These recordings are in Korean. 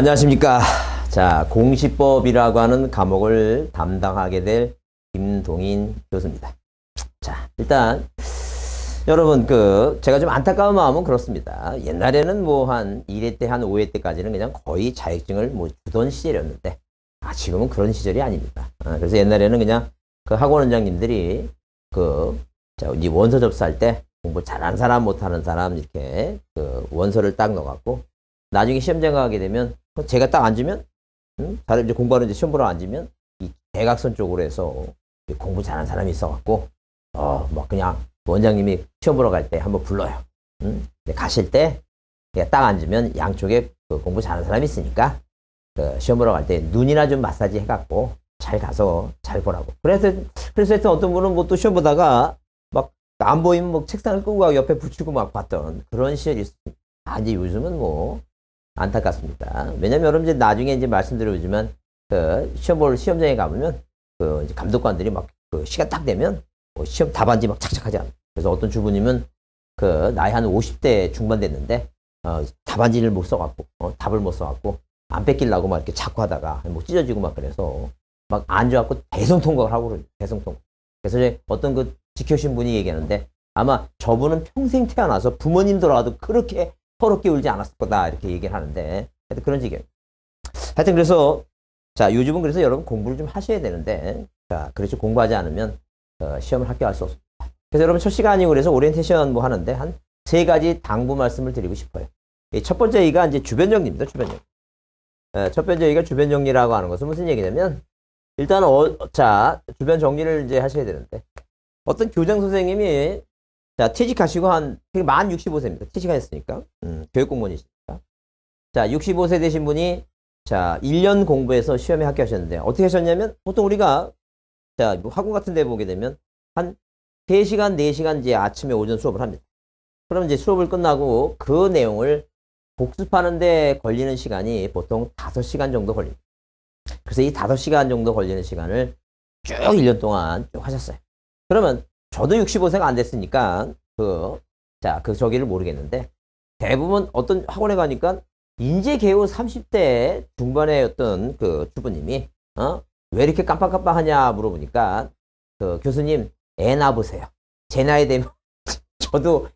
안녕하십니까. 자, 공시법이라고 하는 과목을 담당하게 될 김동인 교수입니다. 자, 일단 여러분 그 제가 좀 안타까운 마음은 그렇습니다. 옛날에는 뭐 한 1회 때 한 5회 때까지는 그냥 거의 자격증을 뭐 주던 시절이었는데 아 지금은 그런 시절이 아닙니다. 아, 그래서 옛날에는 그냥 그 학원 원장님들이 그 자, 이 원서 접수할 때 공부 잘한 사람 못하는 사람 이렇게 그 원서를 딱 넣어갖고 나중에 시험장 가게 되면 제가 딱 앉으면 음? 다들 이제 공부하는 이제 시험 보러 앉으면 이 대각선 쪽으로 해서 공부 잘하는 사람이 있어갖고 어막 뭐 그냥 원장님이 시험 보러 갈 때 한번 불러요. 음? 가실 때 그냥 딱 앉으면 양쪽에 그 공부 잘하는 사람이 있으니까 그 시험 보러 갈 때 눈이나 좀 마사지 해갖고 잘 가서 잘 보라고. 그래서 그래서 하여 어떤 분은 뭐 또 시험 보다가 막 안 보이면 뭐 책상을 끄고 가고 옆에 붙이고 막 봤던 그런 시절이 있습니다. 아, 이제 요즘은 뭐 안타깝습니다. 왜냐면 여러분 이제 나중에 이제 말씀드려보지만그 시험 볼 시험장에 가보면 그 이제 감독관들이 막그 시간 딱 되면 뭐 시험 답안지 막 착착하지 않아. 요 그래서 어떤 주부님은 그 나이 한 50대 중반 됐는데 어, 답안지를 못 써갖고 어, 답을 못 써갖고 안 뺏길라고 막 이렇게 자꾸 하다가 뭐 찢어지고 막 그래서 막좋아갖고 대성 통과를 하고 그러죠 대성 통과. 그래서 이제 어떤 그 지켜신 분이 얘기하는데 아마 저분은 평생 태어나서 부모님 들하고도 그렇게 서럽게 울지 않았을 거다 이렇게 얘기를 하는데 하여튼 그런 식이 하여튼 그래서 자 요즘은 그래서 여러분 공부를 좀 하셔야 되는데 자 그렇지 공부하지 않으면 어, 시험을 합격할 수 없습니다. 그래서 여러분 첫 시간이고 그래서 오리엔테이션 뭐 하는데 한 세 가지 당부 말씀을 드리고 싶어요. 첫 번째 얘기가 이제 주변 정리입니다. 주변 정리. 에, 어, 첫 번째 얘기가 주변 정리라고 하는 것은 무슨 얘기냐면 일단 어, 자 주변 정리를 이제 하셔야 되는데 어떤 교장 선생님이 자, 퇴직하시고 한, 만 65세입니다. 퇴직하셨으니까. 음, 교육공무원이시니까. 자, 65세 되신 분이, 자, 1년 공부해서 시험에 합격하셨는데, 어떻게 하셨냐면, 보통 우리가, 자, 뭐 학원 같은 데 보게 되면, 한 3시간, 4시간 이제 아침에 오전 수업을 합니다. 그럼 이제 수업을 끝나고 그 내용을 복습하는데 걸리는 시간이 보통 5시간 정도 걸립니다. 그래서 이 5시간 정도 걸리는 시간을 쭉 1년 동안 쭉 하셨어요. 그러면 저도 65세가 안 됐으니까 그 자, 그 저기를 모르겠는데 대부분 어떤 학원에 가니까 인재 개요 30대 중반의 어떤 그 주부님이 어? 왜 이렇게 깜빡깜빡하냐 물어보니까 그 교수님 애 낳아보세요. 제 나이 되면 저도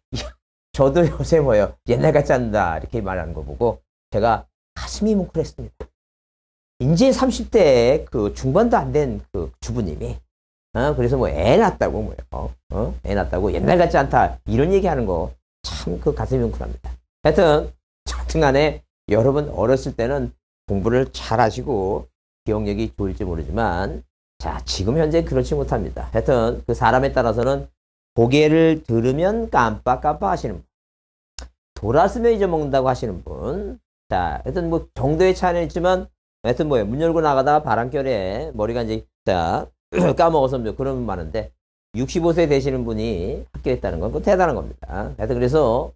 저도 요새 뭐요 옛날 같지 않다 이렇게 말하는 거 보고 제가 가슴이 뭉클했습니다. 인제 30대 그 중반도 안 된 그 주부님이 어? 그래서 뭐 애 낳았다고 뭐요. 어? 애 낳았다고 옛날 같지 않다. 이런 얘기하는 거 참 그 가슴이 뭉클합니다. 하여튼 하여튼간에 여러분 어렸을 때는 공부를 잘 하시고 기억력이 좋을지 모르지만 자 지금 현재 그렇지 못합니다. 하여튼 그 사람에 따라서는 고개를 들으면 깜빡깜빡 하시는 분돌았으면 잊어먹는다고 하시는 분 자, 하여튼 뭐 정도의 차이는 있지만 하여튼 뭐예요. 문 열고 나가다가 바람결에 머리가 이제 자 까먹었으면 그런 많은데 65세 되시는 분이 합격했다는 건 그거 대단한 겁니다. 그래서 그래서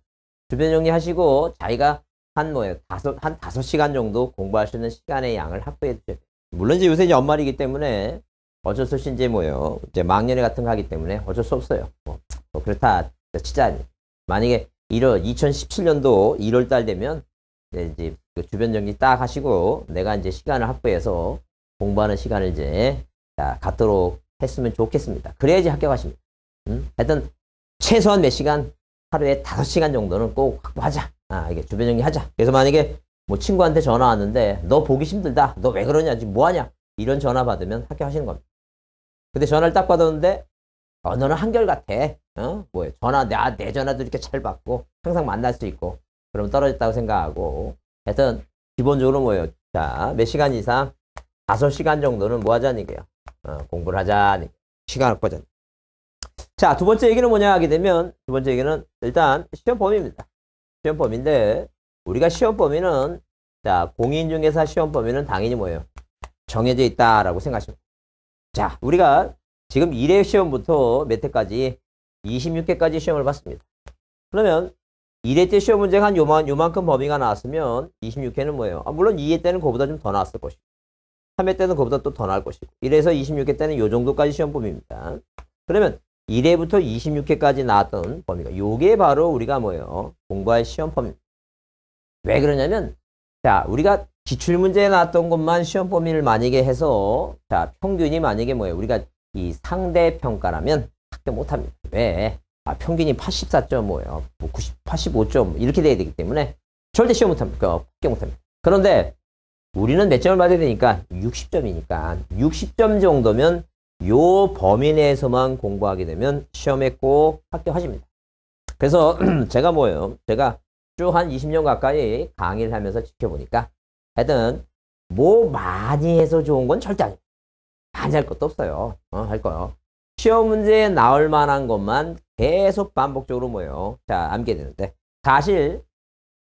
주변 정리하시고 자기가 한뭐 다섯 한 다섯 시간 정도 공부할 수 있는 시간의 양을 확보해 주셔요 물론 이제 요새 이제 연말이기 때문에 어쩔 수 없이 이제 뭐요 이제 망년회 같은 거 하기 때문에 어쩔 수 없어요. 뭐, 뭐 그렇다 치자 니 만약에 1월 2017년도 1월 달 되면 이제, 이제 그 주변 정리 딱 하시고 내가 이제 시간을 확보해서 공부하는 시간을 이제 갖도록 했으면 좋겠습니다. 그래야지 합격하십니다. 음? 하여튼 최소한 몇 시간 하루에 다섯 시간 정도는 꼭 확보하자. 아, 이게 주변 정리하자. 그래서 만약에 뭐 친구한테 전화 왔는데 너 보기 힘들다. 너 왜 그러냐? 지금 뭐 하냐? 이런 전화 받으면 합격하시는 겁니다. 근데 전화를 딱 받았는데 어, 너는 한결같아. 어? 뭐야? 전화 내, 아, 내 전화도 이렇게 잘 받고 항상 만날 수 있고 그럼 떨어졌다고 생각하고 하여튼 기본적으로 뭐예요? 자, 몇 시간 이상 다섯 시간 정도는 뭐 하자는 얘기예요. 어, 공부를 하자. 네. 시간을 꽂아. 자, 두 번째 얘기는 뭐냐 하게 되면, 두 번째 얘기는 일단 시험 범위입니다. 시험 범위인데, 우리가 시험 범위는, 자, 공인중개사 시험 범위는 당연히 뭐예요? 정해져 있다라고 생각하시면 자, 우리가 지금 1회 시험부터 몇 회까지, 26회까지 시험을 봤습니다. 그러면 1회 때 시험 문제가 한 요만, 요만큼 범위가 나왔으면 26회는 뭐예요? 아, 물론 2회 때는 그보다 좀 더 나왔을 것이고. 3회 때는 그보다 또 더 나을 것이고 1에서 26회 때는 요 정도까지 시험 범위입니다. 그러면 1회부터 26회까지 나왔던 범위가 요게 바로 우리가 뭐예요? 공부할 시험 범위입니다. 왜 그러냐면 자 우리가 기출문제에 나왔던 것만 시험 범위를 만약에 해서 자 평균이 만약에 뭐예요? 우리가 이 상대평가라면 학교 못합니다. 왜? 아 평균이 84.5예요. 뭐 90, 85점 이렇게 돼야 되기 때문에 절대 시험 못합니다. 합격 그러니까 못합니다. 그런데 우리는 몇 점을 받아야 되니까 60점이니까 60점 정도면 요 범위 내에서만 공부하게 되면 시험에 꼭 합격하십니다. 그래서 제가 뭐예요? 제가 쭉한 20년 가까이 강의를 하면서 지켜보니까 하여튼 뭐 많이 해서 좋은 건 절대 아닙니다. 많이 할 것도 없어요. 어, 할 거요. 시험 문제에 나올 만한 것만 계속 반복적으로 뭐예요? 자, 암게 되는데 사실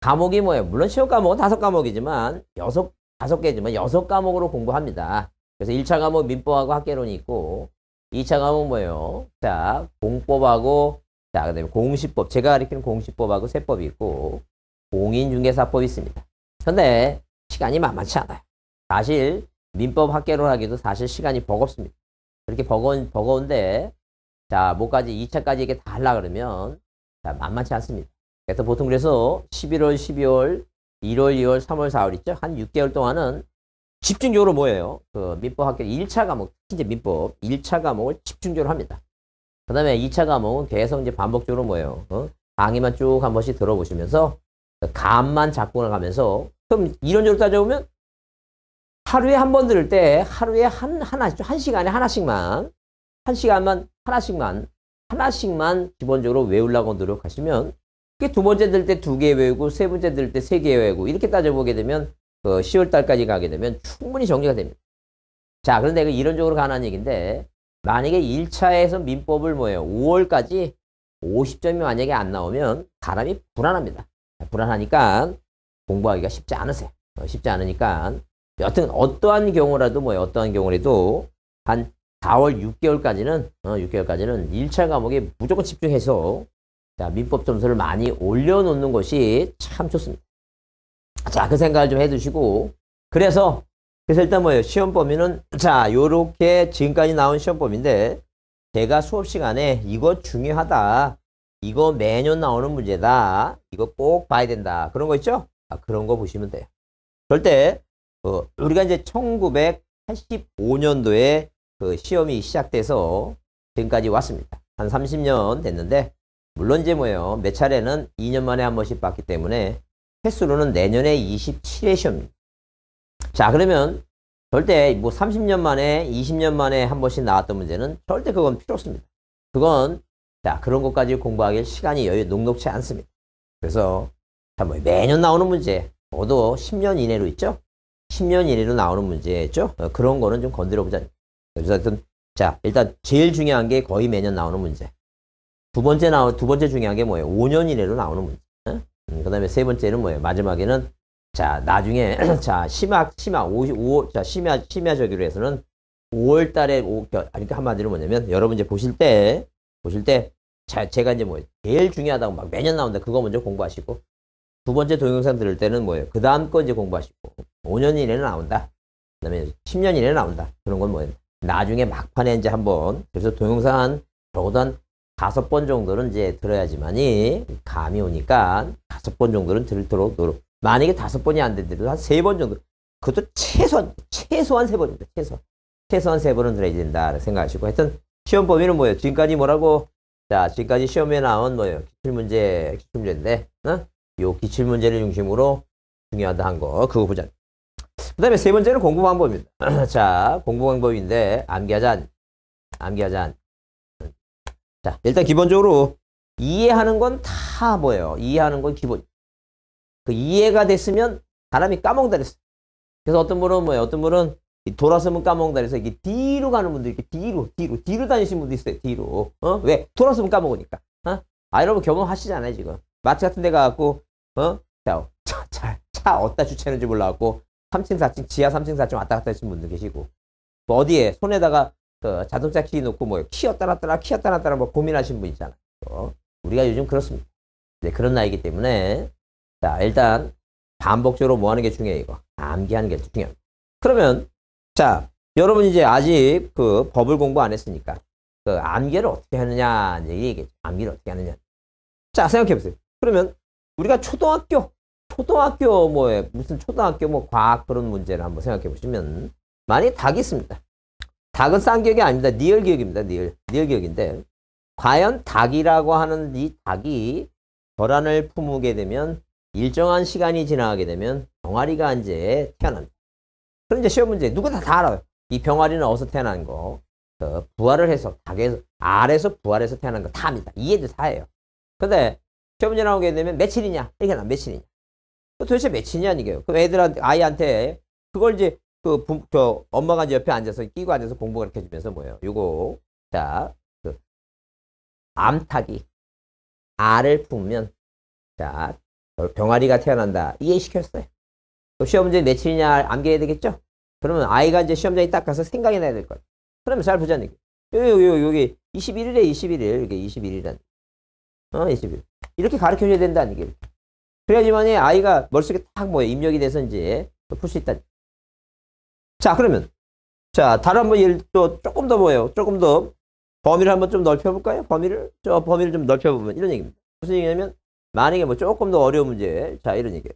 과목이 뭐예요? 물론 시험 과목은 다섯 과목이지만 여섯 다섯 개지만 여섯 과목으로 공부합니다. 그래서 1차 과목 민법하고 학개론이 있고 2차 과목 뭐예요? 자, 공법하고 자, 그다음에 공시법. 제가 가르치는 공시법하고 세법이 있고 공인중개사법이 있습니다. 근데 시간이 만만치 않아요. 사실 민법 학개론 하기도 사실 시간이 버겁습니다. 그렇게 버거운 버거운데 자, 뭐까지 2차까지 이게 다 하려 그러면 자, 만만치 않습니다. 그래서 보통 그래서 11월, 12월 1월, 2월, 3월, 4월 있죠? 한 6개월 동안은 집중적으로 뭐예요? 그 민법 학교 1차 과목, 이제 민법 1차 과목을 집중적으로 합니다. 그 다음에 2차 과목은 계속 이제 반복적으로 뭐예요? 어? 강의만 쭉 한 번씩 들어보시면서 그 감만 잡고 나가면서 그럼 이론적으로 따져보면 하루에 한 번 들을 때 하루에 한, 하나, 한 시간에 하나씩만, 한 시간만, 하나씩만, 하나씩만 기본적으로 외우려고 노력하시면 그 두 번째 될때두 개 외우고 세 번째 될때세 개 외우고 이렇게 따져보게 되면 그 10월 달까지 가게 되면 충분히 정리가 됩니다. 자, 그런데 이론적으로 가는 얘기인데 만약에 1차에서 민법을 뭐예요? 5월까지 50점이 만약에 안 나오면 사람이 불안합니다. 불안하니까 공부하기가 쉽지 않으세요. 어, 쉽지 않으니까 여튼 어떠한 경우라도 뭐예요? 어떠한 경우라도 한 4월 6개월까지는 어, 6개월까지는 1차 과목에 무조건 집중해서 자, 민법 점수를 많이 올려놓는 것이 참 좋습니다. 자, 그 생각을 좀 해두시고. 그래서, 그래서 일단 뭐예요? 시험 범위는, 자, 요렇게 지금까지 나온 시험 범위인데, 제가 수업 시간에 이거 중요하다. 이거 매년 나오는 문제다. 이거 꼭 봐야 된다. 그런 거 있죠? 아, 그런 거 보시면 돼요. 절대, 어, 우리가 이제 1985년도에 그 시험이 시작돼서 지금까지 왔습니다. 한 30년 됐는데, 물론 이제 뭐예요. 몇 차례는 2년 만에 한 번씩 봤기 때문에 횟수로는 내년에 27회 시험입니다. 자, 그러면 절대 뭐 30년 만에, 20년 만에 한 번씩 나왔던 문제는 절대 그건 필요 없습니다. 그건 자, 그런 것까지 공부하길 시간이 여유 녹록치 않습니다. 그래서 자, 뭐 매년 나오는 문제, 모두 10년 이내로 있죠? 10년 이내로 나오는 문제죠? 어, 그런 거는 좀 건드려 보자. 그래서 하여튼 자, 일단 제일 중요한 게 거의 매년 나오는 문제. 두 번째 나오, 두 번째 중요한 게 뭐예요? 5년 이내로 나오는 문제. 음, 그 다음에 세 번째는 뭐예요? 마지막에는 자, 나중에 자, 심화, 심화, 5, 자, 심화, 심화 저기로 해서는 5월 달에, 5, 그러니까 한마디로 뭐냐면 여러분 이제 보실 때, 보실 때 자, 제가 이제 뭐예요? 제일 중요하다고 막 매년 나온다. 그거 먼저 공부하시고 두 번째 동영상 들을 때는 뭐예요? 그 다음 거 이제 공부하시고 5년 이내는 나온다. 그 다음에 10년 이내는 나온다. 그런 건 뭐예요? 나중에 막판에 이제 한번 그래서 동영상 한 적어도 한 다섯 번 정도는 이제 들어야지만이 감이 오니까 다섯 번 정도는 들도록 노력. 만약에 다섯 번이 안된더도한 세 번 정도. 그것도 최소한, 최소한 세 번입니다. 최소한. 최소한 세 번은 들어야 된다. 생각하시고. 하여튼, 시험 범위는 뭐예요? 지금까지 뭐라고? 자, 지금까지 시험에 나온 뭐예요? 기출문제, 기출문제인데, 어? 요 기출문제를 중심으로 중요하다 한 거, 그거 보자. 그 다음에 세 번째는 공부 방법입니다. 자, 공부 방법인데, 암기하자. 암기하자. 자, 일단 네. 기본적으로 이해하는 건 다 뭐예요? 이해하는 건 기본. 그 이해가 됐으면 사람이 까먹다랬어. 그래서 어떤 분은 뭐예요? 어떤 분은 돌아서면 까먹다래서 이게 뒤로 가는 분들 이렇게 뒤로, 뒤로, 뒤로 다니시는 분도 있어요. 뒤로. 어? 왜? 돌아서면 까먹으니까. 어? 아, 여러분 경험하시잖아요, 지금. 마트 같은 데 가갖고, 어? 자, 차, 차, 차 어디다 주차하는지 몰라갖고, 3층, 4층, 지하 3층, 4층 왔다 갔다 하시는 분들 계시고, 뭐 어디에, 손에다가 그 자동차 키 놓고 뭐 키였 따랐더라 키였 따랐더라 뭐 고민하신 분 있잖아요. 어? 우리가 요즘 그렇습니다. 이제 그런 나이기 때문에 자 일단 반복적으로 뭐 하는 게 중요해 이거 암기하는 게 중요합니다. 그러면 자 여러분 이제 아직 그 법을 공부 안 했으니까 그 암기를 어떻게 하느냐 이제 얘기겠죠. 암기를 어떻게 하느냐. 자 생각해 보세요. 그러면 우리가 초등학교 초등학교 뭐에 무슨 초등학교 뭐 과학 그런 문제를 한번 생각해 보시면 많이 닭이 있습니다. 닭은 싼 기억이 아닙니다. 니얼 기억입니다. 니얼 니을 기억인데 과연 닭이라고 하는 이 닭이 결란을 품게 되면 일정한 시간이 지나게 가 되면 병아리가 이제 태어납니다. 그럼 이제 시험 문제 누구나 다 알아요. 이 병아리는 어디서 태어난 거, 그 부활을 해서 닭에서 알에서 부활해서 태어난 거 다 압니다. 이해도 다 해요. 근데 시험 문제 나오게 되면 며칠이냐? 이게 나 며칠이냐? 도대체 며칠이냐 이게요. 그 애들한테 아이한테 그걸 이제 그, 부, 저, 엄마가 이제 옆에 앉아서, 끼고 앉아서 공부 가르쳐 주면서 뭐예요? 요거. 자, 그, 암탉이. 알을 품으면, 자, 병아리가 태어난다. 이해시켰어요. 또 시험 문제 내칠이냐 암기해야 되겠죠? 그러면 아이가 이제 시험장에 딱 가서 생각이 나야 될 거야. 그러면 잘 보자는 얘기. 여기, 여기, 여기, 21일에 21일. 이게 2 1일이라 어, 21일. 이렇게 가르쳐 줘야 된다는 얘기. 그래야지만 이 아이가 머릿속에 탁 뭐예요? 입력이 돼서 이제 풀 수 있다. 자, 그러면 자, 다른 한번 예를 또 조금 더 뭐예요? 조금 더 범위를 한번 좀 넓혀볼까요? 범위를 저 범위를 좀 넓혀보면 이런 얘기입니다. 무슨 얘기냐면 만약에 뭐 조금 더 어려운 문제, 자 이런 얘기예요.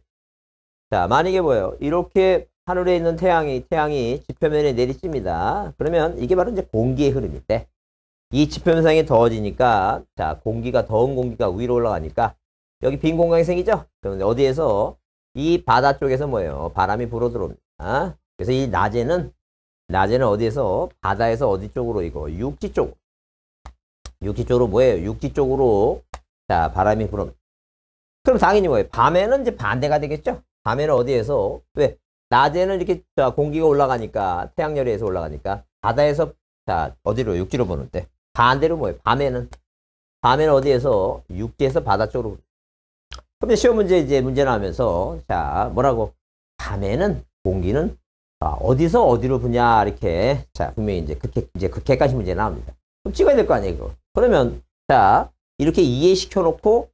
자, 만약에 뭐예요? 이렇게 하늘에 있는 태양이 태양이 지표면에 내리칩니다. 그러면 이게 바로 이제 공기의 흐름인데 이 지표면상이 더워지니까 자 공기가 더운 공기가 위로 올라가니까 여기 빈 공간이 생기죠? 그런데 어디에서 이 바다 쪽에서 뭐예요? 바람이 불어 들어옵니다. 그래서 이 낮에는 낮에는 어디에서 바다에서 어디 쪽으로 이거 육지 쪽 육지 쪽으로 뭐예요? 육지 쪽으로 자 바람이 불어 그럼 당연히 뭐예요? 밤에는 이제 반대가 되겠죠? 밤에는 어디에서 왜? 낮에는 이렇게 자, 공기가 올라가니까 태양열에 서 올라가니까 바다에서 자 어디로 육지로 보는데 반대로 뭐예요? 밤에는 밤에는 어디에서 육지에서 바다 쪽으로 그럼 시험 문제 이제 문제 나오면서 자 뭐라고 밤에는 공기는 아, 어디서 어디로 분야 이렇게 자 분명히 이제 그렇게 이제 그렇게까지 문제 나옵니다. 그럼 찍어야 될 거 아니에요. 이거 그러면 자 이렇게 이해시켜 놓고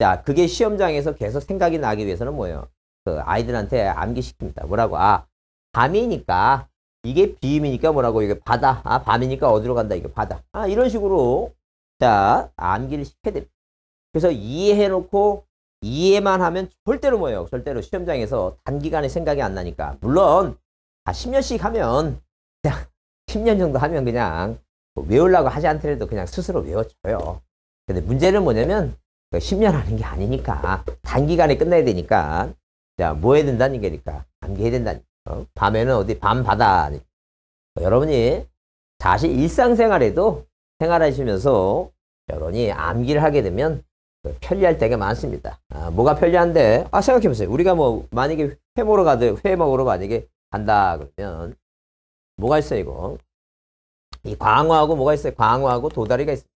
자 그게 시험장에서 계속 생각이 나기 위해서는 뭐예요? 그 아이들한테 암기시킵니다. 뭐라고? 아 밤이니까 이게 비음이니까 뭐라고 이게 바다. 아 밤이니까 어디로 간다 이게 바다. 아 이런 식으로 자 암기를 시켜야 됩니다. 그래서 이해해 놓고 이해만 하면 절대로 뭐예요? 절대로 시험장에서 단기간에 생각이 안 나니까 물론 아, 10년씩 하면 그냥 10년 정도 하면 그냥 뭐 외우려고 하지 않더라도 그냥 스스로 외워줘요. 근데 문제는 뭐냐면 10년 그 하는 게 아니니까 단기간에 끝내야 되니까 자, 뭐 해야 된다는 게니까 암기해야 된다는 어? 밤에는 어디 밤바다 어, 여러분이 사실 일상생활에도 생활하시면서 여러분이 암기를 하게 되면 그 편리할 때가 많습니다. 아, 뭐가 편리한데? 아, 생각해보세요. 우리가 뭐, 만약에 회 먹으러 가든, 회 먹으러 만약에 한다 그러면 뭐가 있어요 이거? 이 광화하고 뭐가 있어요? 광화하고 도다리가 있어요.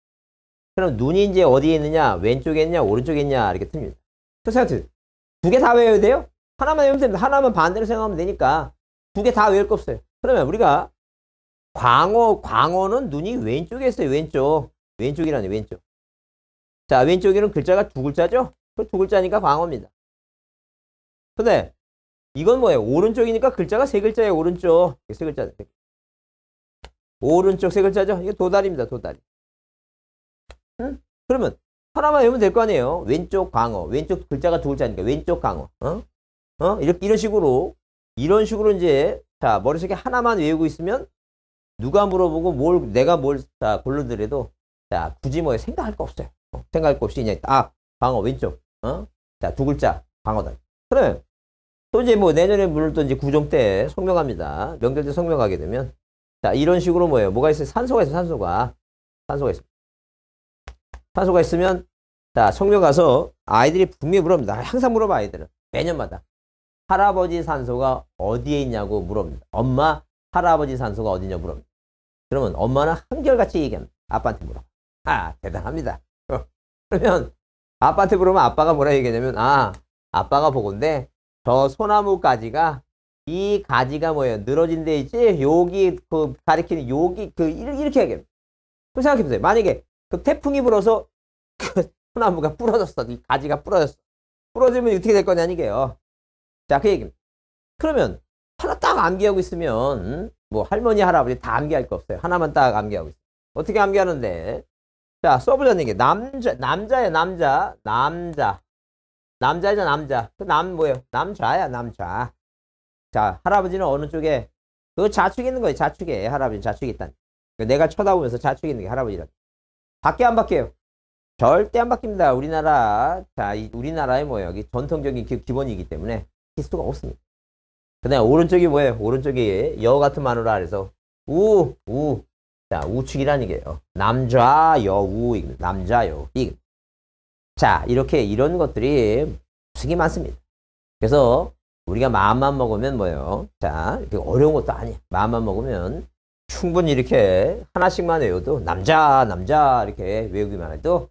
그럼 눈이 이제 어디에 있느냐? 왼쪽에 있냐? 오른쪽에 있냐? 이렇게 틉니다. 그 생각해 두개 다 외워야 돼요? 하나만 외우면 됩니다. 하나만 반대로 생각하면 되니까 두 개 다 외울 거 없어요. 그러면 우리가 광어, 광어는 눈이 왼쪽에 있어요. 왼쪽. 왼쪽이라니 왼쪽. 자, 왼쪽에는 글자가 두 글자죠? 두 글자니까 광어입니다. 근데 이건 뭐예요? 오른쪽이니까 글자가 세 글자예요. 오른쪽. 세 글자. 오른쪽 세 글자죠? 이거 도다리입니다. 도다리. 응? 그러면 하나만 외우면 될 거 아니에요. 왼쪽 광어. 왼쪽 글자가 두 글자니까 왼쪽 광어. 어? 어? 이렇게 이런 식으로 이런 식으로 이제 자, 머릿속에 하나만 외우고 있으면 누가 물어보고 뭘 내가 뭘다 골르더라도 자, 굳이 뭐 생각할 거 없어요. 어? 생각할 거 없이 그냥 딱 아, 광어 왼쪽. 어? 자, 두 글자 광어다. 그래. 또 이제 뭐 내년에 물을 또 이제 구정때 성명합니다. 명절 때 성명하게 되면 자 이런 식으로 뭐예요? 뭐가 있어요? 산소가 있어요. 산소가 산소가 있습니다. 산소가 있으면 자 성명 가서 아이들이 분명히 물어봅니다. 항상 물어봐 아이들은 매년마다 할아버지 산소가 어디에 있냐고 물어봅니다. 엄마 할아버지 산소가 어디냐 고 물어봅니다. 그러면 엄마는 한결같이 얘기합니다. 아빠한테 물어. 아 대단합니다. 그러면 아빠한테 물으면 아빠가 뭐라 얘기하냐면 아 아빠가 보건데 저 소나무 가지가 이 가지가 뭐예요? 늘어진 데 있지? 여기 그 가리키는 여기 그 이렇게 하게. 그 생각해 보세요. 만약에 그 태풍이 불어서 그 소나무가 부러졌어. 이 가지가 부러졌어. 부러지면 어떻게 될 거냐 이게요. 자, 그 얘기입니다. 그러면 하나 딱 암기하고 있으면 음? 뭐 할머니 할아버지 다 암기할 거 없어요. 하나만 딱 암기하고 있어요. 어떻게 암기하는데? 자, 써보자는 게 남자 남자예요. 남자 남자 남자죠 남자 그 남 뭐예요 남자야 남자 자 할아버지는 어느 쪽에 그 좌측에 있는 거예요 좌측에 할아버지 좌측에 있다 그러니까 내가 쳐다보면서 좌측에 있는 게 할아버지라 밖에 안 바뀌어요 절대 안 바뀝니다 우리나라 자 이, 우리나라의 뭐예요 여기 전통적인 기, 본이기 때문에 키스가 없습니다 그다음 오른쪽이 뭐예요 오른쪽이 여 같은 마누라 그래서 우 우 자 우측이라는 게요 남자 여우 남자 여우 이 자, 이렇게 이런 것들이 무수히 많습니다. 그래서 우리가 마음만 먹으면 뭐예요? 자, 이렇게 어려운 것도 아니야. 마음만 먹으면 충분히 이렇게 하나씩만 외워도 남자, 남자 이렇게 외우기만 해도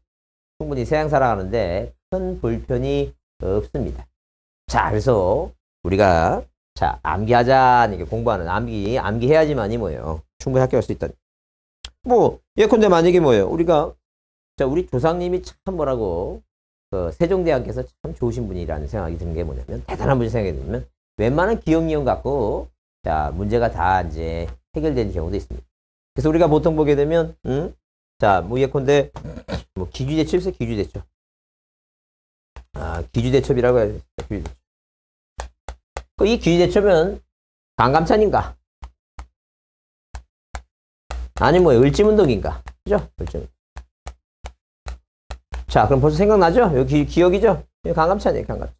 충분히 세상 살아가는데 큰 불편이 없습니다. 자, 그래서 우리가 자, 암기하자. 이렇게 공부하는 암기, 암기해야지만이 뭐예요? 충분히 합격할 수 있다. 뭐, 예컨대 만약에 뭐예요? 우리가 자, 우리 조상님이 참 뭐라고 그 세종대왕께서 참 좋으신 분이라는 생각이 드는 게 뭐냐면 대단한 분이 생각이 들면 웬만한 기억력 갖고 자 문제가 다 이제 해결되는 경우도 있습니다. 그래서 우리가 보통 보게 되면 음? 자뭐 예컨대 뭐 기주대첩 있어 기주대첩 아 기주대첩이라고 해야 되죠 기주대첩 이 기주대첩은 강감찬인가 아니 면뭐 을지문덕인가 그죠? 을지문 자, 그럼 벌써 생각나죠? 여기 기억이죠? 강감찬이에요, 강감찬.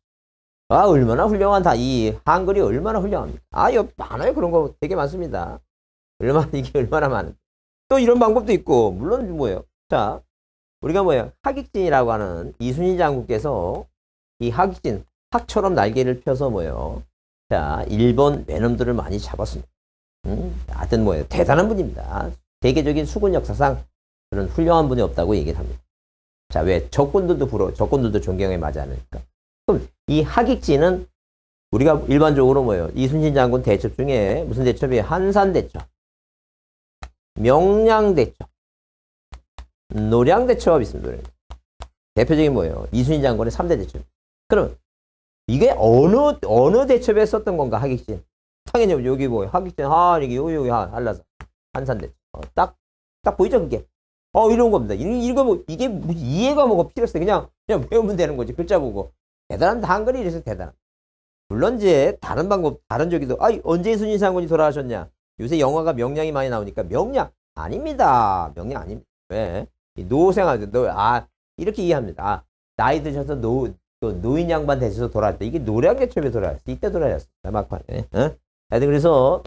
아, 얼마나 훌륭한 다, 이 한글이 얼마나 훌륭합니다 아, 여, 많아요. 그런 거 되게 많습니다. 얼마나, 이게 얼마나 많은데. 또 이런 방법도 있고, 물론 뭐예요. 자, 우리가 뭐예요? 하익진이라고 하는 이순신 장군께서 이 하익진, 학처럼 날개를 펴서 뭐예요? 자, 일본 외놈들을 많이 잡았습니다. 음, 하여튼 뭐예요? 대단한 분입니다. 세계적인 수군 역사상 그런 훌륭한 분이 없다고 얘기를 합니다. 자, 왜? 적군들도 부러워. 적군들도 존경에 맞지 않으니까. 그럼 이하객지는 우리가 일반적으로 뭐예요? 이순신 장군 대첩 중에 무슨 대첩이에요? 한산 대첩, 명량 대첩, 노량 대첩이 있습니다. 노량. 대표적인 뭐예요? 이순신 장군의 3대 대첩. 그럼 이게 어느 어느 대첩에 썼던 건가 하객진? 당연히 여기 뭐 하객진 아, 여기 여기 여기 한라산 한산 대첩. 어, 딱딱 보이죠 그게? 어 이런 겁니다. 읽어보 뭐, 이게 이해가 뭐가 필요했어 그냥 그냥 외우면 되는 거지 글자 보고 대단한다 한글이 이래서 대단한. 물론 이제 다른 방법 다른 저기도 아 언제 순인상 군이 돌아가셨냐 요새 영화가 명량이 많이 나오니까 명량 아닙니다 명량 아닙니다 왜 노생하죠 노아 이렇게 이해합니다 아, 나이 드셔서 노또 노인 양반 되셔서 돌아왔다 이게 노량개첩에 돌아왔어 이때 돌아왔습니다 막판에 응? 하여튼 그래서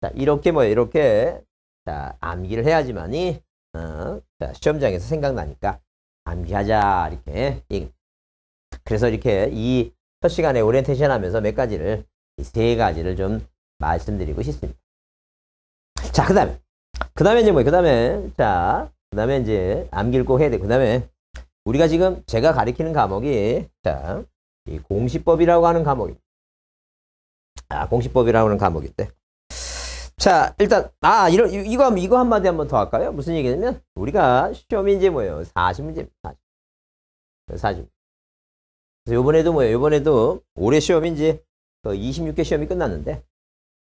자 이렇게 뭐 이렇게 자 암기를 해야지만이 어, 자, 시험장에서 생각나니까 암기하자 이렇게 그래서 이렇게 이 첫 시간에 오리엔테이션 하면서 몇 가지를 세 가지를 좀 말씀드리고 싶습니다. 자, 그 다음에 그 다음에 이제 뭐, 그 다음에 자, 그 다음에 이제 암기를 꼭 해야 돼. 그 다음에 우리가 지금 제가 가리키는 과목이 자, 이 공시법이라고 하는 과목입니다. 아, 공시법이라고 하는 과목인데 자, 일단 아, 이런 이거 이거 한 마디 한 번 더 할까요? 무슨 얘기냐면 우리가 시험이 이제 뭐예요? 40문제입니다. 40. 그래서 요번에도 뭐예요? 요번에도 올해 시험이 이제 26개 그 시험이 끝났는데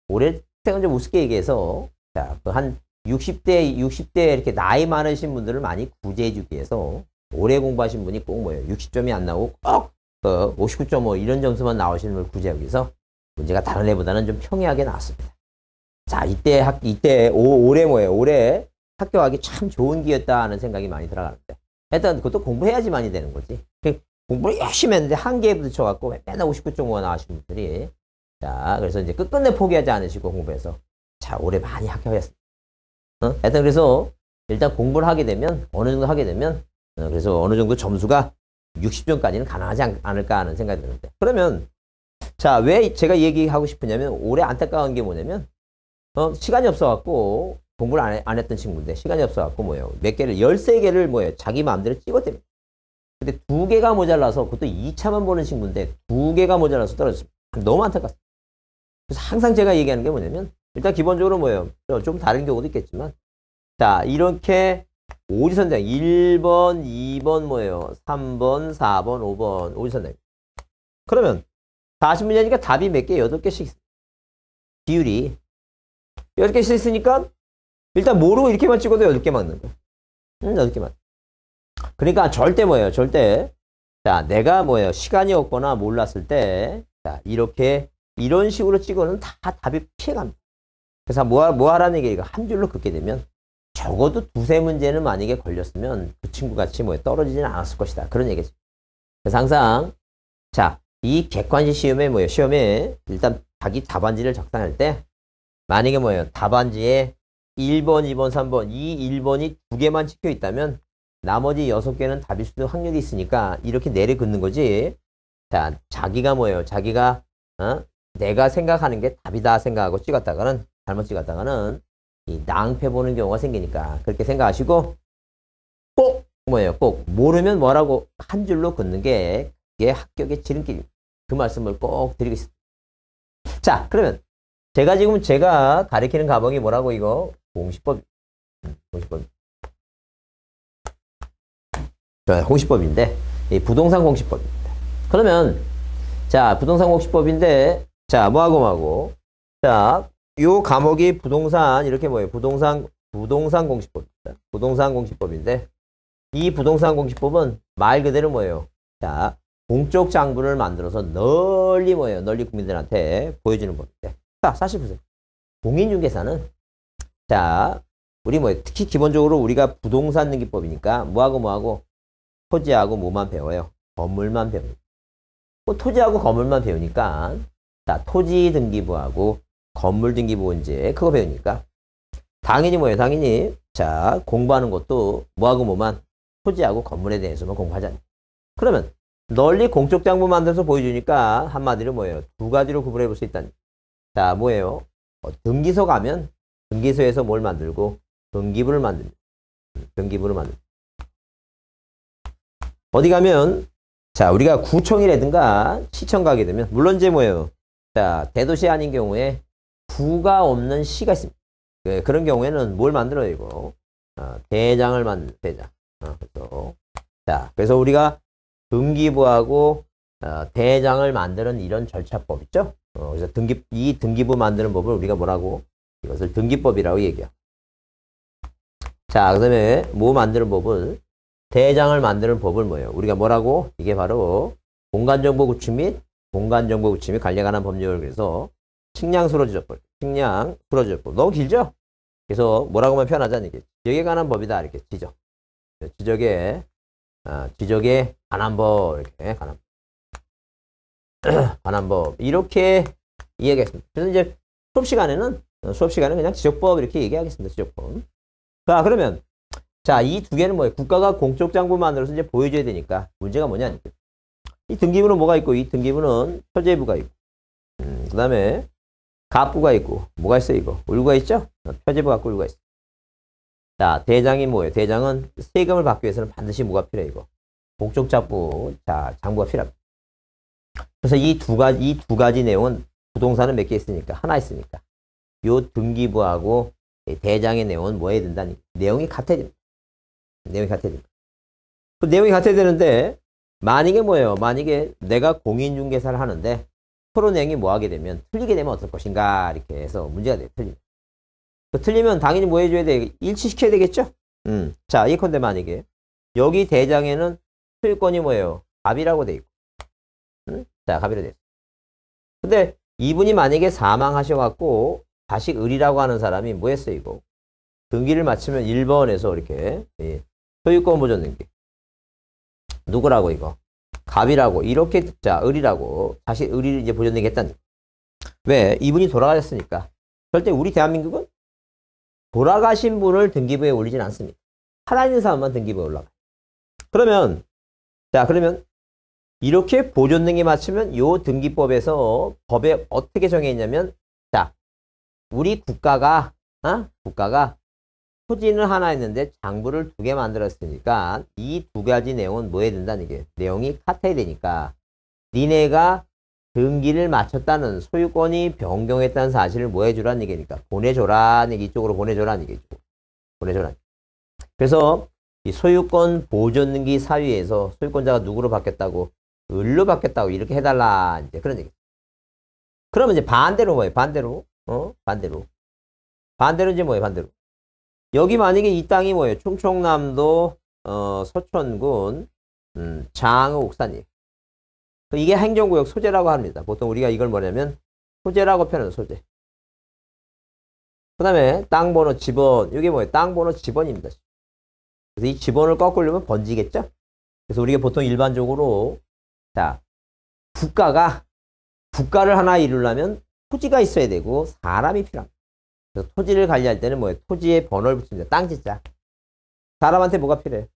올해 생은 좀 우습게 얘기해서 자, 그한 60대 60대 이렇게 나이 많으신 분들을 많이 구제해 주기 위해서 올해 공부하신 분이 꼭 뭐예요? 60점이 안 나오고 꼭그59.5 이런 점수만 나오시는 걸 구제하기 위해서 문제가 다른 애보다는 좀 평이하게 나왔습니다. 자, 이때 학, 이때, 오, 올해 뭐예요? 올해 합격하기 참 좋은 기였다 하는 생각이 많이 들어가는데. 일단 그것도 공부해야지만이 되는 거지. 공부를 열심히 했는데 한개에 부딪혀갖고 맨날 59.5가 나오신 분들이. 자, 그래서 이제 끝끝내 포기하지 않으시고 공부해서. 자, 올해 많이 합격했습니다. 어? 일단 그래서 일단 공부를 하게 되면, 어느 정도 하게 되면, 어, 그래서 어느 정도 점수가 60점까지는 가능하지 않, 않을까 하는 생각이 드는데. 그러면, 자, 왜 제가 얘기하고 싶으냐면, 올해 안타까운 게 뭐냐면, 어, 시간이 없어갖고 공부를 안, 해, 안 했던 친구인데 시간이 없어갖고 뭐예요. 몇 개를, 13개를 뭐예요. 자기 마음대로 찍어댑니 근데 두 개가 모자라서 그것도 2차만 보는 친구인데 두 개가 모자라서 떨어졌습니다. 너무 안타깝습니다. 그래서 항상 제가 얘기하는 게 뭐냐면 일단 기본적으로 뭐예요. 어, 좀 다른 경우도 있겠지만 자 이렇게 오지선장 1번, 2번 뭐예요. 3번, 4번, 5번 오지선장 그러면 40문제니까 답이 몇 개? 8개씩 비율이 8개씩 있으니까 일단 모르고 이렇게만 찍어도 8개 맞는 거야. 음, 8개 맞. 그러니까 절대 뭐예요? 절대. 자, 내가 뭐예요? 시간이 없거나 몰랐을 때, 자, 이렇게, 이런 식으로 찍어는 다 답이 피해갑니다. 그래서 뭐, 뭐 하라는 얘기가 한 줄로 긋게 되면, 적어도 두세 문제는 만약에 걸렸으면 그 친구 같이 뭐 떨어지지는 않았을 것이다. 그런 얘기죠. 그래서 항상, 자, 이 객관식 시험에 뭐예요? 시험에 일단 자기 답안지를 작성할 때, 만약에 뭐예요? 답안지에 1번, 2번, 3번 이 1번이 두 개만 찍혀 있다면 나머지 6개는 답일 수도 확률이 있으니까 이렇게 내려 긋는 거지. 자, 자기가 뭐예요? 자기가 어? 내가 생각하는 게 답이다 생각하고 찍었다가는 잘못 찍었다가는 이 낭패 보는 경우가 생기니까 그렇게 생각하시고 꼭 뭐예요? 꼭 모르면 뭐라고 한 줄로 긋는 게 이게 합격의 지름길 그 말씀을 꼭 드리겠습니다. 자, 그러면 제가 지금 제가 가리키는 가방이 뭐라고 이거? 공시법. 공시법. 좋아요. 공시법인데. 이 부동산 공시법입니다. 그러면 자, 부동산 공시법인데 자, 뭐하고 뭐하고. 자, 요 과목이 부동산 이렇게 뭐예요? 부동산 부동산 공시법입니다. 부동산 공시법인데 이 부동산 공시법은 말 그대로 뭐예요? 자, 공적 장부를 만들어서 널리 뭐예요? 널리 국민들한테 보여주는 법인데 자, 사실 보세요. 공인중개사는 자, 우리 뭐 특히 기본적으로 우리가 부동산 등기법이니까 뭐하고 뭐하고 토지하고 뭐만 배워요? 건물만 배워요. 뭐 토지하고 건물만 배우니까 자, 토지 등기부하고 건물 등기부 이제 그거 배우니까 당연히 뭐예요? 당연히 자, 공부하는 것도 뭐하고 뭐만 토지하고 건물에 대해서만 공부하잖아요. 그러면 널리 공적 장부 만들어서 보여주니까 한마디로 뭐예요? 두 가지로 구분해 볼 수 있다는 자, 뭐예요? 어, 등기소 가면 등기소에서 뭘 만들고 등기부를 만듭니다. 음, 등기부를 만듭 니다 어디 가면 자, 우리가 구청이라든가 시청 가게 되면 물론 이제 뭐예요? 자, 대도시 아닌 경우에 부가 없는 시가 있습니다. 네, 그런 경우에는 뭘 만들어요, 이거? 어, 대장을 만들 대장. 어, 그래서 자, 그래서 우리가 등기부하고 어, 대장을 만드는 이런 절차법 있죠? 어, 그래서 등기, 이 등기부 만드는 법을 우리가 뭐라고? 이것을 등기법이라고 얘기해요. 자, 그 다음에 뭐 만드는 법은 대장을 만드는 법을 뭐예요? 우리가 뭐라고? 이게 바로 공간정보 구축 및 공간정보 구축 및 관리에 관한 법률 을 그래서 측량 수로지적법, 측량 수로지적법 너무 길죠? 그래서 뭐라고만 표현하자는 얘기지. 지적에 관한 법이다 이렇게 지적. 지적에 아, 지적에 관한 법 이렇게 관한 법. 관한 법 이렇게 이야기했습니다. 그래서 이제 수업 시간에는 수업 시간에 그냥 지적법 이렇게 얘기하겠습니다. 지적법. 자 그러면 자 이 두 개는 뭐예요? 국가가 공적 장부만으로서 이제 보여줘야 되니까 문제가 뭐냐 이 등기부는 뭐가 있고 이 등기부는 표제부가 있고 음, 그 다음에 갑부가 있고 뭐가 있어 이거 울가 있죠? 어, 표제부 갖고 울가 있어. 자 대장이 뭐예요? 대장은 세금을 받기 위해서는 반드시 뭐가 필요해 이거 공적 장부 자 장부가 필요합니다. 그래서 이 두 가지, 이 두 가지 내용은 부동산은 몇 개 있으니까? 하나 있으니까. 요 등기부하고 대장의 내용은 뭐 해야 된다니? 내용이 같아야 됩니다. 내용이 같아야 됩니다. 그 내용이 같아야 되는데, 만약에 뭐예요? 만약에 내가 공인중개사를 하는데, 토론 내용이 뭐 하게 되면, 틀리게 되면 어떨 것인가? 이렇게 해서 문제가 돼요. 틀리면. 그 틀리면 당연히 뭐 해줘야 돼? 일치시켜야 되겠죠? 음. 자, 예컨대 만약에, 여기 대장에는 소유권이 뭐예요? 갑이라고 돼 있고, 자, 가비로 됐어. 근데 이분이 만약에 사망하셔갖고 다시 을이라고 하는 사람이 뭐에 쓰이거 등기를 마치면 1번에서 이렇게 예. 소유권 보존 등기 누구라고 이거 갑이라고 이렇게 자 을이라고 다시 을이 이제 보존등기 했다니 왜 이분이 돌아가셨으니까 절대 우리 대한민국은 돌아가신 분을 등기부에 올리진 않습니다 살아있는 사람만 등기부에 올라가요 그러면 자 그러면 이렇게 보존 등기 맞추면 요 등기법에서 법에 어떻게 정해있냐면 자 우리 국가가 어? 국가가 토지는 하나 했는데 장부를 두 개 만들었으니까 이 두 가지 내용은 뭐 해야 된다는 게 내용이 같아야 되니까 니네가 등기를 마쳤다는 소유권이 변경했다는 사실을 뭐 해주라는 얘기니까 보내줘라이 쪽으로 보내줘라는 얘기죠 보내줘라 그래서 이 소유권 보존등기 사유에서 소유권자가 누구로 바뀌었다고 을로 바뀌었다고 이렇게 해달라. 이제 그런 얘기. 그러면 이제 반대로 뭐예요? 반대로. 어? 반대로. 반대로 이제 뭐예요? 반대로. 여기 만약에 이 땅이 뭐예요? 충청남도, 어, 서천군, 음, 장 옥산이. 이게 행정구역 소재라고 합니다. 보통 우리가 이걸 뭐냐면 소재라고 표현하는 소재. 그 다음에 땅 번호 지번. 이게 뭐예요? 땅 번호 지번입니다. 그래서 이 지번을 꺾으려면 번지겠죠? 그래서 우리가 보통 일반적으로 자, 국가가 국가를 하나 이루려면 토지가 있어야 되고 사람이 필요합니다. 그래서 토지를 관리할 때는 뭐예요? 토지에 번호를 붙입니다. 땅짓자. 사람한테 뭐가 필요해요?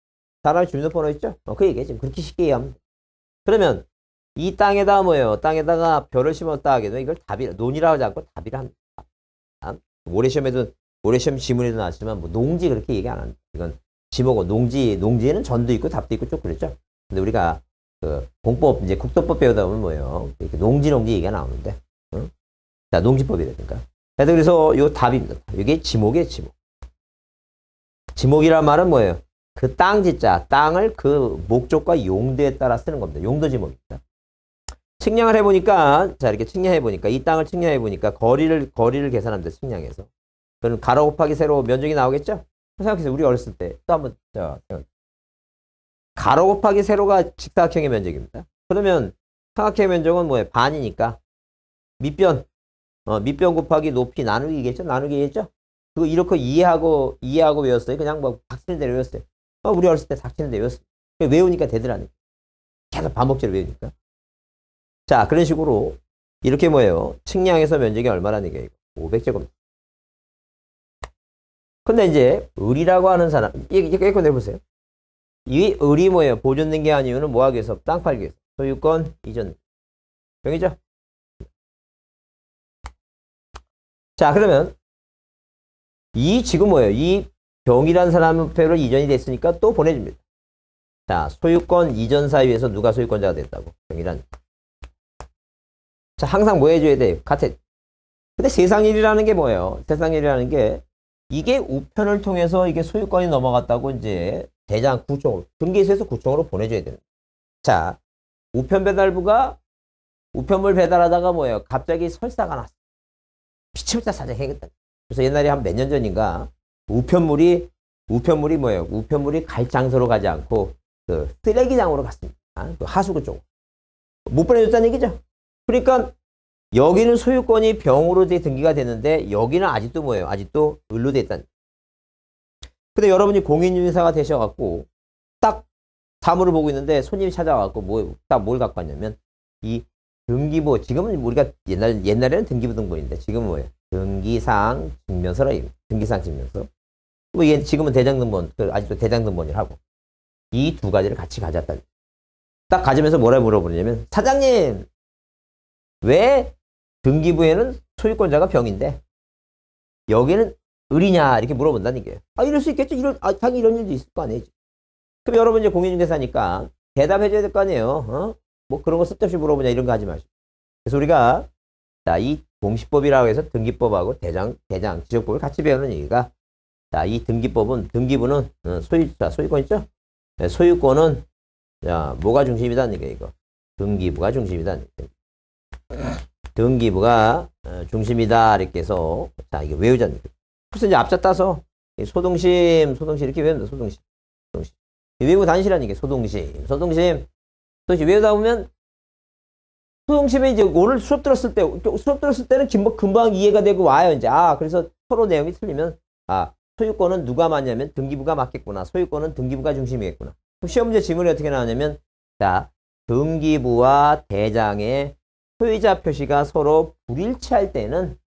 사람이 주민등록번호 있죠? 어, 그얘기해요 지금 그렇게 쉽게 이해하면 그러면 이 땅에다 뭐예요? 땅에다가 별을 심었다 하기 되면 이걸 답이 라 논이라고 하지 않고 답이라 합니다. 모래시험에도 아, 모래시험 지문에도 나왔지만 뭐 농지 그렇게 얘기 안 합니다. 이건 지목은 농지 농지에는 전도 있고 답도 있고 쭉 그랬죠. 근데 우리가 그 공법 이제 국토법 배우다 보면 뭐예요? 이렇게 농지 농지 얘기가 나오는데, 응? 자 농지법이라든가. 하여튼 그래서 요 답입니다. 이게 지목이에요, 지목. 지목이란 말은 뭐예요? 그땅 지자, 땅을 그 목적과 용도에 따라 쓰는 겁니다. 용도 지목입니다. 측량을 해보니까, 자, 이렇게 측량해보니까, 이 땅을 측량해보니까, 거리를, 거리를 계산한니다 측량해서. 그럼 가로 곱하기 세로 면적이 나오겠죠? 생각해서 우리 어렸을 때 또 한번, 자, 생 가로 곱하기 세로가 직사각형의 면적입니다. 그러면 사각형의 면적은 뭐예요? 반이니까 밑변 어, 밑변 곱하기 높이 나누기겠죠? 나누기겠죠? 그거 이렇게 이해하고 이해하고 외웠어요. 그냥 뭐 닥치는 대로 외웠어요. 어, 우리 어렸을 때 닥치는 대로 외웠어요. 외우니까 되더라니. 까 계속 반복적으로 외우니까. 자, 그런 식으로 이렇게 뭐예요? 측량해서 면적이 얼마라는 얘기예요? 500제곱. 근데 이제 을이라고 하는 사람 이게 이렇게 내보세요. 이 을이 뭐예요? 보존된 게 아니면 뭐하기 위해서? 땅 팔기. 위해서. 소유권 이전. 병이죠? 자, 그러면 이 지금 뭐예요? 이병이라는 사람표로 이전이 됐으니까 또 보내줍니다. 자, 소유권 이전 사유에서 누가 소유권자가 됐다고? 병이란. 자, 항상 뭐 해줘야 돼요? 카테. 근데 세상 일이라는 게 뭐예요? 세상 일이라는 게 이게 우편을 통해서 이게 소유권이 넘어갔다고 이제 대장 구청, 등기소에서 구청으로 보내줘야 되는 거 자, 우편 배달부가 우편물 배달하다가 뭐예요? 갑자기 설사가 났어. 피침물자 사장 해야겠다. 그래서 옛날에 한 몇 년 전인가 우편물이 우편물이 뭐예요? 우편물이 갈 장소로 가지 않고 그 쓰레기장으로 갔습니다. 그 하수구 쪽. 못 보내줬다는 얘기죠. 그러니까 여기는 소유권이 병으로 돼 등기가 되는데 여기는 아직도 뭐예요? 아직도 을로 됐 있다는. 근데 여러분이 공인중개사가 되셔갖고 딱 사물을 보고 있는데 손님이 찾아와갖고 뭐 딱 뭘 갖고 왔냐면 이 등기부 뭐 지금은 우리가 옛날 옛날에는 등기부 등본인데 지금은 뭐예요? 등기상 증명서라 이 등기상 증명서. 뭐얘 지금은 대장등본 그 아직도 대장등본을 하고 이 두 가지를 같이 가져왔다. 딱 가지면서 뭐라 물어보냐면 사장님 왜 등기부에는 소유권자가 병인데 여기는 을이냐 이렇게 물어본다는 얘기예요. 아 이럴 수 있겠죠. 이런 아, 당연히 이런 일도 있을 거아니에 그럼 여러분 이제 공인중개사니까 대답해 줘야 될 거 아니에요. 어? 뭐 그런 거 쓸데없이 물어보냐 이런 거 하지 마시고. 그래서 우리가 자, 이 공시법이라고 해서 등기법하고 대장 대장 지적법을 같이 배우는 얘기가 자, 이 등기법은 등기부는 어, 소유 자, 소유권 있죠? 네, 소유권은 자, 뭐가 중심이다 이게 이거. 등기부가 중심이다. 등기부가 어, 중심이다 이렇게 해서 자 이게 외우자는 거예요. 그래서 이제 앞자 따서 소동심 소동심 이렇게 외우면 돼 소동심 소동심 외우 단시라는 게 소동심 소동심 소동심 외우다 보면 소동심이 이제 오늘 수업 들었을 때 수업 들었을 때는 금방, 금방 이해가 되고 와요 이제 아 그래서 서로 내용이 틀리면 아 소유권은 누가 맞냐면 등기부가 맞겠구나 소유권은 등기부가 중심이겠구나 시험 문제 지문이 어떻게 나왔냐면 자 등기부와 대장의 소유자 표시가 서로 불일치할 때는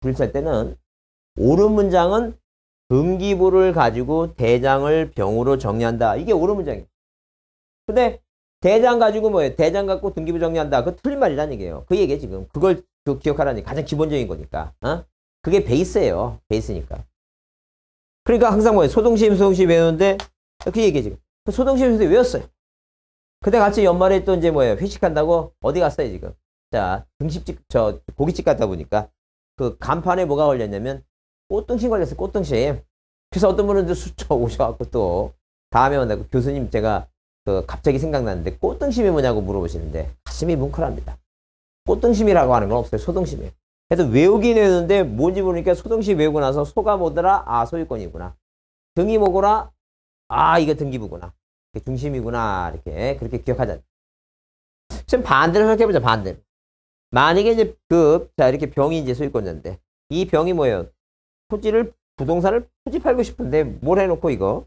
불일치할 때는 옳은 문장은 금기부를 가지고 대장을 병으로 정리한다. 이게 옳은 문장이에요. 근데 대장 가지고 뭐예요? 대장 갖고 등기부 정리한다. 그 틀린 말이란 얘기예요. 그 얘기예요, 지금. 그걸 그 기억하라니 가장 기본적인 거니까. 어? 그게 베이스예요. 베이스니까. 그러니까 항상 뭐예요? 소동심, 소동심 외우는데 그 얘기예요, 지금. 그 소동심 선생 외웠어요. 그때 같이 연말에 또 이제 뭐예요? 회식한다고 어디 갔어요, 지금? 자, 등심집, 저, 고깃집 갔다 보니까 그 간판에 뭐가 걸렸냐면 꽃등심 걸렸어요, 꽃등심. 그래서 어떤 분은 수초 오셔갖고 또 다음에 만나고 교수님 제가 그 갑자기 생각났는데 꽃등심이 뭐냐고 물어보시는데 가슴이 뭉클합니다. 꽃등심이라고 하는 건 없어요, 소등심이에요. 그래서 외우긴 했는데 뭔지 모르니까 소등심 외우고 나서 소가 뭐더라? 아, 소유권이구나. 등이 뭐구나? 아, 이게 등기부구나. 중심이구나. 이렇게, 그렇게 기억하자. 지금 반대로 생각해보자, 반대로. 만약에 이제 그, 자, 이렇게 병이 이제 소유권자인데, 이 병이 뭐예요? 토지를, 부동산을 토지 팔고 싶은데 뭘 해놓고 이거?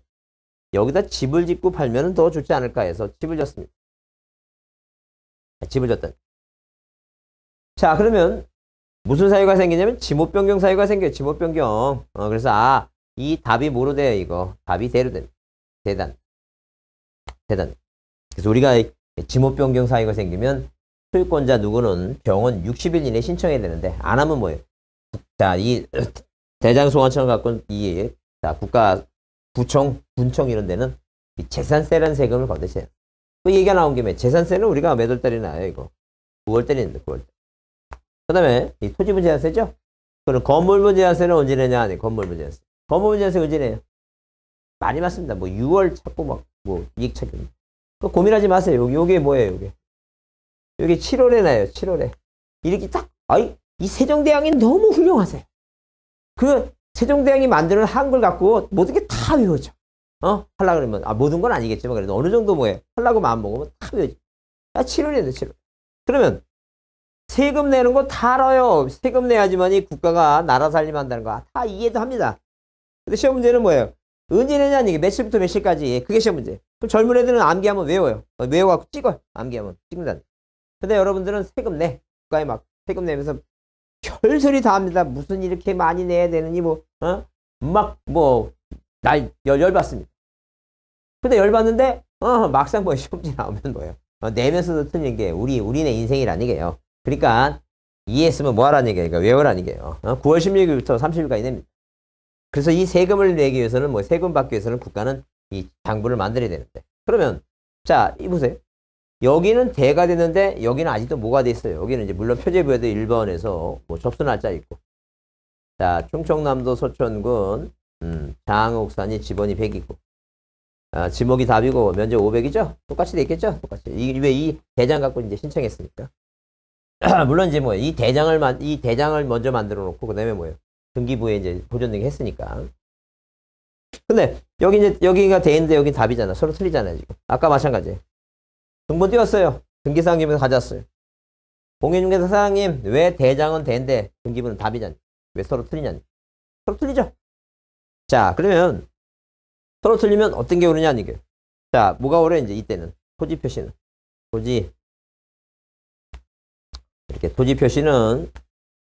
여기다 집을 짓고 팔면 더 좋지 않을까 해서 집을 졌습니다. 집을 졌던 자, 그러면 무슨 사유가 생기냐면 지목변경 사유가 생겨요. 지목변경. 어, 그래서 아, 이 답이 뭐로 돼요, 이거? 답이 대로 된 대단. 대단. 그래서 우리가 지목변경 사유가 생기면 소유권자 누구는 병원 60일 이내 신청해야 되는데 안 하면 뭐예요? 자, 이 대장 소환청을 갖고 이 자, 국가 부청, 군청 이런 데는 재산세라는 세금을 거두세요. 그 얘기가 나온 김에 재산세는 우리가 몇 월 달이 나요, 이거? 9월 달인데 9월 달. 그다음에 이 토지분 제한세죠? 그럼 건물분 제한세는 언제 내냐? 아니, 건물분 제한세. 건물분 제한세 언제 내요? 많이 맞습니다. 뭐 6월 찾고 막뭐 이익 찾기. 그 고민하지 마세요. 요게 뭐예요, 요게? 여기 7월에 나요. 7월에. 이렇게 딱, 아이, 이 세종대왕이 너무 훌륭하세요. 그 세종대왕이 만드는 한글 갖고 모든 게 다 외워져. 어? 하려고 그러면, 아, 모든 건 아니겠지만 그래도 어느 정도 뭐해. 하려고 마음 먹으면 다 외워져. 아, 7월이네, 7월. 그러면, 세금 내는 거 다 알아요. 세금 내야지만 이 국가가 나라 살림한다는 거다 아, 이해도 합니다. 근데 시험 문제는 뭐예요? 언제 내냐는 얘기, 며칠부터 몇 시까지. 그게 시험 문제. 그럼 젊은 애들은 암기하면 외워요. 어, 외워갖고 찍어요. 암기하면. 찍는다. 근데 여러분들은 세금 내. 국가에 막 세금 내면서 별소리 다 합니다. 무슨 이렇게 많이 내야 되느니 뭐, 어? 막 뭐, 날 열, 열받습니다. 근데 열받는데, 어, 막상 뭐 시험지 나오면 뭐예요. 어, 내면서도 틀린 게 우리, 우리네 인생이라는 게요. 그러니까 이해했으면 뭐 하라는 얘기예요. 그러니까 외우라는 얘기예요. 어? 9월 16일부터 30일까지 냅니다. 그래서 이 세금을 내기 위해서는 뭐 세금 받기 위해서는 국가는 이 장부를 만들어야 되는데. 그러면 자, 이 보세요. 여기는 대가 됐는데 여기는 아직도 뭐가 돼 있어요. 여기는 이제 물론 표제부에도 1번에서 뭐 접수 날짜 있고. 자, 충청남도 서천군 음, 장옥산이 지번이 100이고 아, 지목이 답이고 면적 500이죠? 똑같이 돼 있겠죠? 똑같이. 이왜이 이 대장 갖고 이제 신청했으니까. 물론 이제 뭐 이 대장을 만, 이 대장을 먼저 만들어 놓고 그다음에 뭐예요? 등기부에 이제 보존 등기 했으니까. 근데 여기 이제 여기가 돼있는데 여기 답이잖아. 서로 틀리잖아요, 지금. 아까 마찬가지. 등본 띄웠어요 등기상 사 기분 가져왔어요. 공인중개사 사장님 왜 대장은 대인데 등기부는 답이냐니 왜 서로 틀리냐니 서로 틀리죠. 자 그러면 서로 틀리면 어떤 게 오르냐 이게. 자 뭐가 오래 이제 이때는 토지 표시는 토지 이렇게 토지 표시는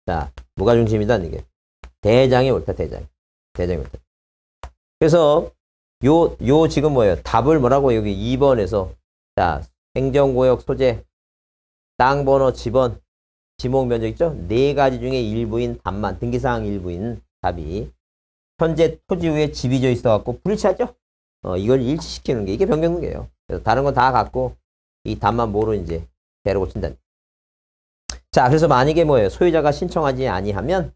자 뭐가 중심이다 이게 대장이 옳다 대장 대장이 옳다. 그래서 요 요 지금 뭐예요? 답을 뭐라고 여기 2번에서 자 행정구역 소재, 땅 번호, 지번, 지목 면적 있죠? 네 가지 중에 일부인 답만, 등기사항 일부인 답이 현재 토지 위에 집이 져 있어갖고 불일치하죠? 어, 이걸 일치시키는 게 이게 변경된거예요 다른 건 다 갖고 이 답만 뭐로 이제 대로 고친다. 자, 그래서 만약에 뭐예요? 소유자가 신청하지 아니하면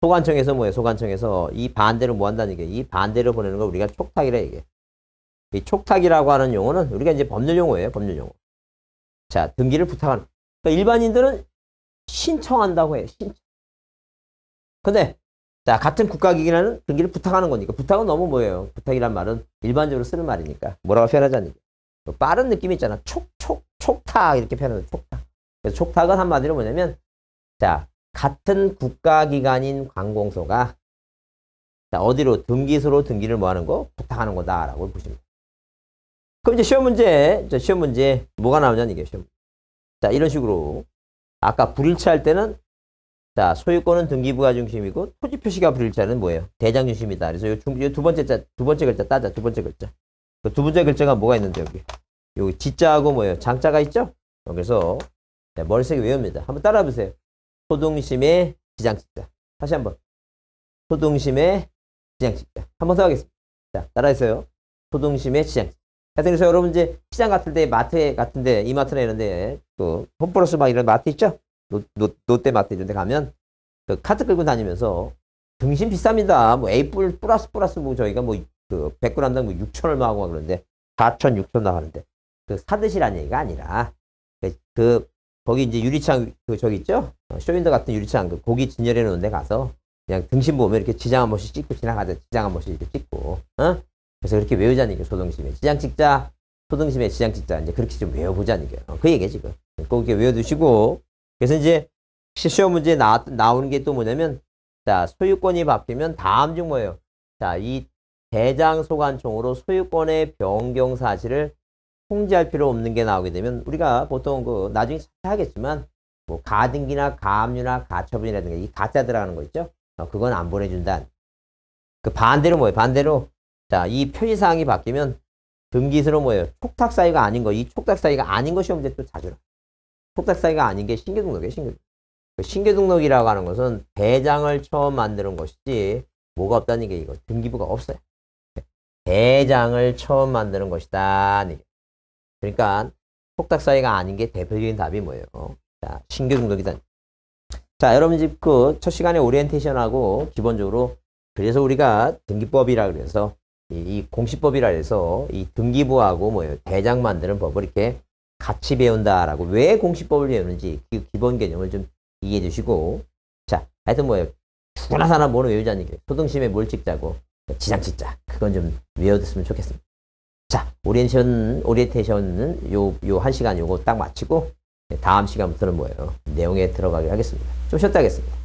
소관청에서 뭐예요? 소관청에서 이 반대로 뭐 한다는 게이 반대로 보내는 걸 우리가 촉탁이라 얘기해. 이 촉탁이라고 하는 용어는 우리가 이제 법률 용어예요. 법률 용어. 자, 등기를 부탁하는. 그러니까 일반인들은 신청한다고 해요. 신청. 근데 자, 같은 국가기관은 등기를 부탁하는 거니까. 부탁은 너무 뭐예요? 부탁이란 말은 일반적으로 쓰는 말이니까. 뭐라고 표현하자니? 뭐 빠른 느낌이 있잖아. 촉, 촉, 촉탁. 이렇게 표현하는 촉탁. 그래서 촉탁은 한마디로 뭐냐면, 자, 같은 국가기관인 관공서가 자, 어디로 등기소로 등기를 뭐 하는 거? 부탁하는 거다라고 보시면 돼요. 그럼 이제 시험 문제, 시험 문제 뭐가 나오냐는 얘기예요. 시험. 자, 이런 식으로 아까 불일치할 때는 자, 소유권은 등기부가 중심이고 토지 표시가 불일치하는 뭐예요? 대장 중심이다. 그래서 요두 번째 자, 두 번째 글자 따자. 두 번째 글자. 그두 번째 글자가 뭐가 있는데 여기. 여기 지자하고 뭐예요? 장자가 있죠? 어, 그래서 네, 머릿속에 외웁니다. 한번 따라 보세요. 소등심의 지장직자. 다시 한번. 소등심의 지장직자. 한번 더 하겠습니다. 자, 따라했어요. 소등심의 지장직자. 그래서 여러분 이제 시장 같은 데, 마트 같은 데, 이마트나 이런 데, 그, 홈플러스 막 이런 마트 있죠? 노, 노, 롯데 마트 이런 데 가면 그 카트 끌고 다니면서 등심 비쌉니다. 뭐 A 뿔 플러스 플러스 뭐 저희가 뭐 그 100g 당뭐 6천 얼마 하고 그러는데 4천 6천 나가는데 그 사드시라는 얘기가 아니라 그, 그 거기 이제 유리창 그 저기 있죠? 어, 쇼윈더 같은 유리창 그 고기 진열해 놓은 데 가서 그냥 등심 보면 이렇게 지장 한 번씩 찍고 지나가죠. 지장 한 번씩 이렇게 찍고 어? 그래서 그렇게 외우자는 게 소등심에 지장 찍자 소등심에 지장 찍자 이제 그렇게 좀 외워보자는 게그 얘기 지금 꼭 이렇게 외워두시고 그래서 이제 시험 문제 나, 나오는 게 또 뭐냐면 자 소유권이 바뀌면 다음 중 뭐예요 자이 대장 소관총으로 소유권의 변경 사실을 통지할 필요 없는 게 나오게 되면 우리가 보통 그 나중에 하겠지만 뭐 가등기나 가압류나 가처분이라든가 이 가짜 들어가는 거 있죠 어, 그건 안 보내준다 그 반대로 뭐예요 반대로 자, 이 표시사항이 바뀌면 등기수로 뭐예요? 촉탁 사이가 아닌 거, 이 촉탁 사이가 아닌 것이 문제 또 자주 나. 촉탁 사이가 아닌 게 신규 등록이에요, 신규. 등록. 그 신규 등록이라고 하는 것은 대장을 처음 만드는 것이지 뭐가 없다는 게 이거 등기부가 없어요. 대장을 처음 만드는 것이다. 그러니까 촉탁 사이가 아닌 게 대표적인 답이 뭐예요? 자, 신규 등록이다. 자, 여러분 집그첫 시간에 오리엔테이션하고 기본적으로 그래서 우리가 등기법이라 그래서 이 공시법이라 해서 이 등기부하고 뭐예요 대장 만드는 법을 이렇게 같이 배운다라고 왜 공시법을 배우는지 그 기본 개념을 좀 이해해 주시고 자 하여튼 뭐예요 죽나 사나 모는 외우자니까 소등심에 뭘 찍자고 지장 찍자 그건 좀 외워뒀으면 좋겠습니다 자오리엔션 오리엔테이션은 요 요 한 시간 요거 딱 마치고 다음 시간부터는 뭐예요 내용에 들어가게 하겠습니다 좀 쉬었다 하겠습니다